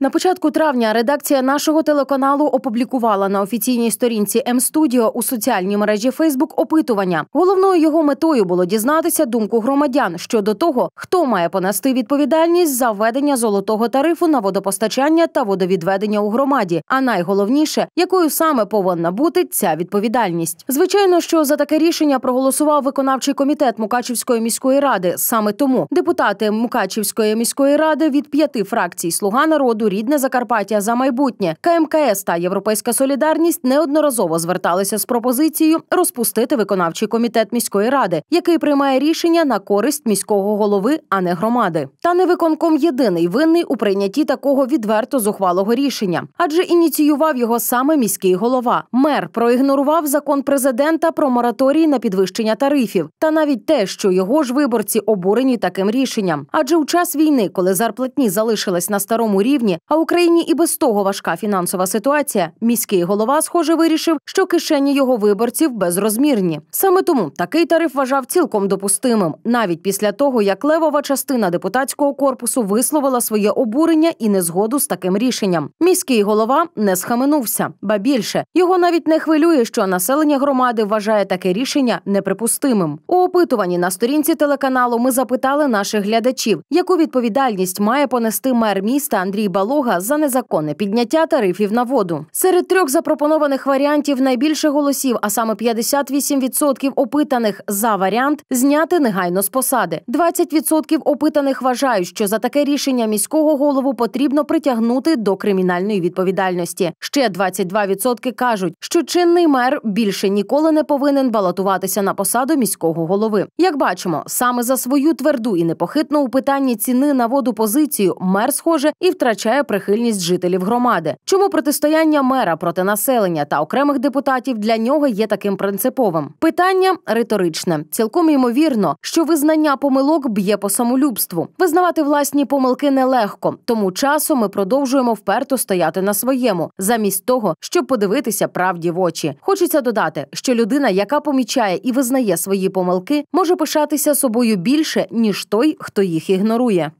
На початку травня редакція нашого телеканалу опублікувала на офіційній сторінці М-студіо у соціальній мережі Фейсбук опитування. Головною його метою було дізнатися думку громадян щодо того, хто має понести відповідальність за введення золотого тарифу на водопостачання та водовідведення у громаді. А найголовніше, якою саме повинна бути ця відповідальність. Звичайно, що за таке рішення проголосував виконавчий комітет Мукачівської міської ради. Саме тому депутати Мукачівської міської ради від п'яти фракцій Слуга народу. Рідне Закарпаття за майбутнє КМКС та Європейська Солідарність неодноразово зверталися з пропозицією розпустити виконавчий комітет міської ради, який приймає рішення на користь міського голови, а не громади. Та не виконком єдиний винний у прийнятті такого відверто зухвалого рішення, адже ініціював його саме міський голова. Мер проігнорував закон президента про мораторій на підвищення тарифів, та навіть те, що його ж виборці обурені таким рішенням. Адже у час війни, коли зарплатні залишились на старому рівні, а Україні і без того важка фінансова ситуація. Міський голова, схоже, вирішив, що кишені його виборців безрозмірні. Саме тому такий тариф вважав цілком допустимим, навіть після того, як левова частина депутатського корпусу висловила своє обурення і незгоду з таким рішенням. Міський голова не схаменувся, ба більше його навіть не хвилює, що населення громади вважає таке рішення неприпустимим. У опитуванні на сторінці телеканалу ми запитали наших глядачів, яку відповідальність має понести мер міста Андрій Балу. Балога за незаконне підняття тарифів на воду. Серед трьох запропонованих варіантів найбільше голосів, а саме 58% опитаних за варіант зняти негайно з посади. 20% опитаних вважають, що за таке рішення міського голову потрібно притягнути до кримінальної відповідальності. Ще 22% кажуть, що чинний мер більше ніколи не повинен балотуватися на посаду міського голови. Як бачимо, саме за свою тверду і непохитну у питанні ціни на воду позицію мер схоже і втрачає збирає прихильність жителів громади. Чому протистояння мера проти населення та окремих депутатів для нього є таким принциповим? Питання риторичне, цілком ймовірно, що визнання помилок б'є по самолюбству. Визнавати власні помилки нелегко, тому часом ми продовжуємо вперто стояти на своєму, замість того, щоб подивитися правді в очі. Хочеться додати, що людина, яка помічає і визнає свої помилки, може пишатися собою більше ніж той, хто їх ігнорує.